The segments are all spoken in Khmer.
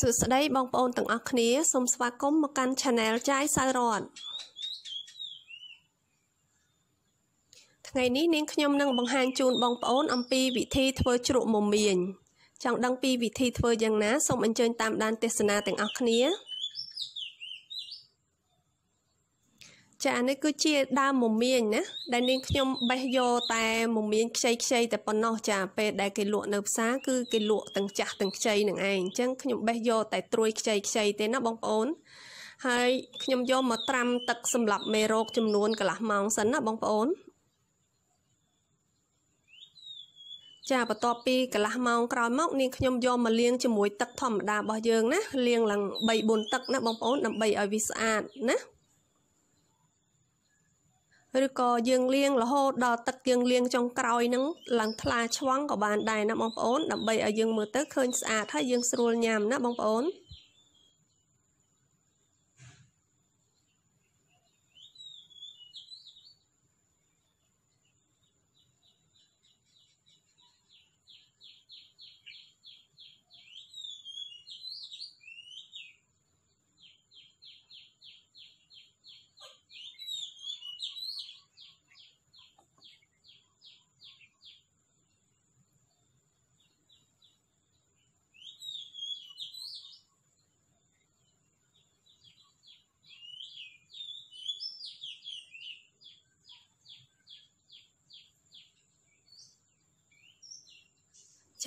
សួស្តីបងប្អូនទាំងអស់គ្នាសូមស្វាគមន៍មកកាន់ Channel ចាយសៅរ័តថ្ងៃនេះនាងខ្ញុំនឹងបង្ហាញជូនបងប្អូន អំពីវិធីធ្វើជ្រក់មុំមៀងចង់ដឹងពីវិធីធ្វើយ៉ាងណាសូមអញ្ជើញតាមដានទស្សនាទាំងអស់គ្នាចានេះគឺជាដើមមមាញណាដែលនាងខ្ញុំបេះយកតែមមាញខ្ចីខ្ចីតែប៉ុណ្ណោះចាពេលដែលគេលក់នៅផ្សារគឺគេលក់ទាំងចាស់ទាំងខ្ចីនឹងឯងអញ្ចឹងខ្ញុំបេះយកតែត្រួយខ្ចីខ្ចីទេណាបងប្អូន ហើយខ្ញុំយកមកត្រាំទឹកសម្រាប់មេរោគចំនួនកន្លះម៉ោងសិនណាបងប្អូនចាបន្ទាប់ពីកន្លះម៉ោងក្រោយមកនាងខ្ញុំយកមកលាងជាមួយទឹកធម្មតារបស់យើងណាលាងឡើង3 4ទឹកណាបងប្អូនដើម្បីឲ្យវាស្អាតណាឬក៏យើងលាងរហូតដល់ទឹកយើងលាងចុងក្រោយហ្នឹងឡើងថ្លាឆ្វង់ក៏បានដែរណាបងប្អូនដើម្បីឲ្យយើងមើលទៅឃើញស្អាតហើយយើងស្រួលញ៉ាំណាបងប្អូន។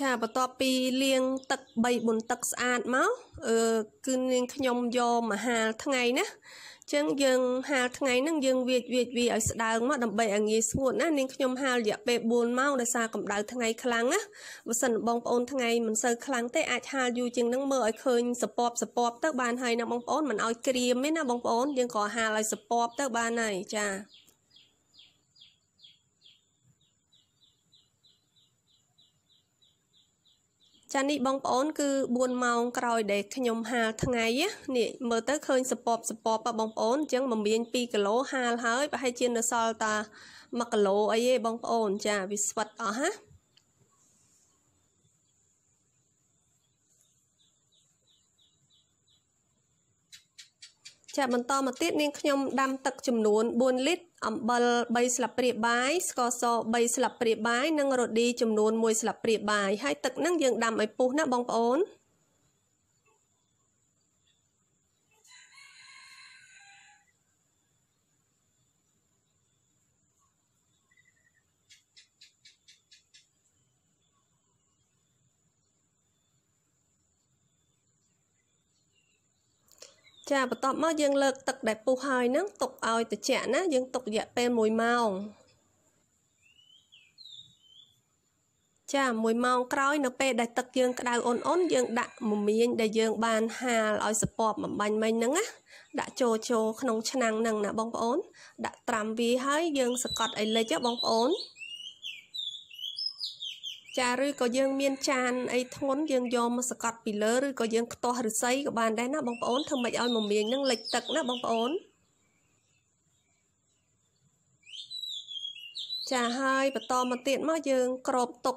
ចាបន្ទាប់ពីលាង ទឹក3 4ទឹកស្អាតមកអឺគឺនាងខ្ញុំយកមកហាលថ្ងៃណាចឹងយើង ហាលថ្ងៃហ្នឹងយើងវាចវាចវាឲ្យស្ដើងមកដើម្បីឲ្យងាយស្ងួតណានាងខ្ញុំហាលរយៈពេល4ម៉ោងដោយសារកម្ដៅថ្ងៃខ្លាំងណាបើសិនបងប្អូនថ្ងៃមិនសូវខ្លាំងទេអាចហាលយូរជាងហ្នឹងមើលឲ្យឃើញសពបសពបទៅបានហើយណាបងប្អូនមិនឲ្យក្រៀមទេណាបងប្អូនយើងក៏ហាលឲ្យសពបទៅបានហើយចាចានេះបងប្អូនគឺ4ម៉ោងក្រោយដែលខ្ញុំហាលថ្ងៃនេះមើលទៅឃើញសពបសពបបងប្អូនអញ្ចឹងមមៀន2គីឡូហាលហើយប្រហែលជានៅសល់តា1គីឡូអីទេបងប្អូនចាវាស្វិតអស់ហាចាបន្តមកទៀតនាងខ្ញុំដាំទឹកចំនួន4លីត្រអំបិល3ស្លាបព្រាបាយស្ករស3ស្លាបព្រាបាយនិងរ៉ូឌីចំនួន1ស្លាបព្រាបាយហើយទឹកហ្នឹងយើងដាំឲ្យពុះណាបងប្អូនចាបន្ទាប់មកយើងលើកទឹកដែលពុះហើយហ្នឹងទុកឲ្យត្រជាក់ណាយើងទុករយៈពេល1ម៉ោងចា1ម៉ោងក្រោយ នៅពេលដែលទឹកយើងក្តៅអ៊ុនអ៊ុនយើង ដាក់មមាញដែលយើង បានហាលឲ្យសពបបំបាញ់មិញហ្នឹងណាដាក់ចូលចូលក្នុង ឆ្នាំងហ្នឹងណាបងប្អូន ដាក់ត្រាំវាហើយយើងសកត់ឲ្យលិចបងប្អូនចាឬក៏យើងមានចានអីធ្ងន់យើងយកមកសកត់ពីលើឬក៏យើងខ្ទាស់ឫស្សីក៏បានដែរណាបងប្អូនធ្វើម៉េចឲ្យមមាញនឹងលិចទឹកណាបងប្អូនចាហើយបន្តមកទៀតមកយើង ក្របទុក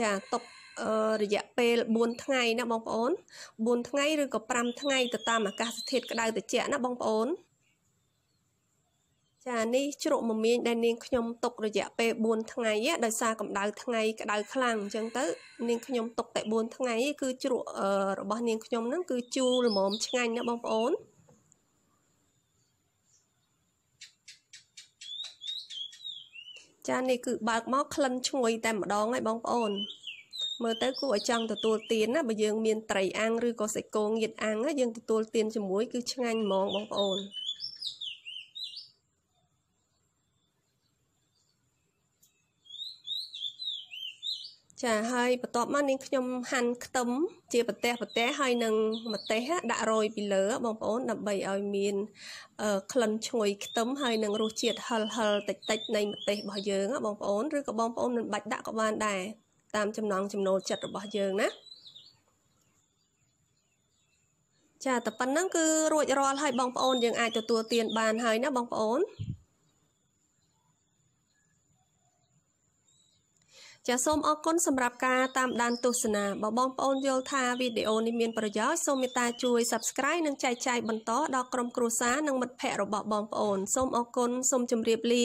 ចាទុករយៈពេល4ថ្ងៃណាបងប្អូន4ថ្ងៃឬក៏5ថ្ងៃទៅតាមអាកាសធាតុក្តៅត្រជាក់ណាបងប្អូនចានេះជ្រក់មមាញដែលនាងខ្ញុំຕົករយៈពេល4ថ្ងៃដោយសារកម្ដៅថ្ងៃក្ដៅខ្លាំងអញ្ចឹងទៅនាងខ្ញុំຕົកតែ4ថ្ងៃ គឺជ្រក់របស់នាងខ្ញុំហ្នឹងគឺជូរល្មមឆ្ងាញ់ណាបងប្អូនចានេះគឺបើកមកក្លិនឈ្ងុយតែម្ដងហើយបងប្អូន មើលទៅគួរឲ្យចង់ទទួលទានណាបើយើងមានត្រីអាំងឬក៏សាច់គោងៀតអាំងយើងទទួលទានជាមួយ គឺឆ្ងាញ់ហ្មងបងប្អូនចាហើយបន្ទាប់មកនាងខ្ញុំហាន់ខ្ទឹមជា ប្រទេសប្រទេសហើយនឹងម្ទេស ដាក់រោយពីលើបងប្អូនដើម្បីឲ្យមាន ក្លិនឈ្ងុយខ្ទឹមហើយនឹងរសជាតិហឹលហឹលតិចតិចនៃម្ទេសរបស់យើងបងប្អូនឬក៏បងប្អូនមិនបាច់ដាក់ក៏បានដែរតាមចំណង់ចំណូលចិត្តរបស់យើងណាចាតែប៉ុណ្ណឹងគឺរួចរាល់ហើយបងប្អូន យើងអាចទទួលទានបានហើយណាបងប្អូនចាសសូមអរគុណសម្រាប់ការតាមដានទស្សនាបើបងប្អូនយល់ថាវីដេអូនេះមានប្រយោជន៍សូមមេត្តាជួយ Subscribe និងចែកចាយបន្តដល់ក្រុមគ្រួសារនិងមិត្តភ័ក្តិរបស់បងប្អូនសូមអរគុណសូមជម្រាបលា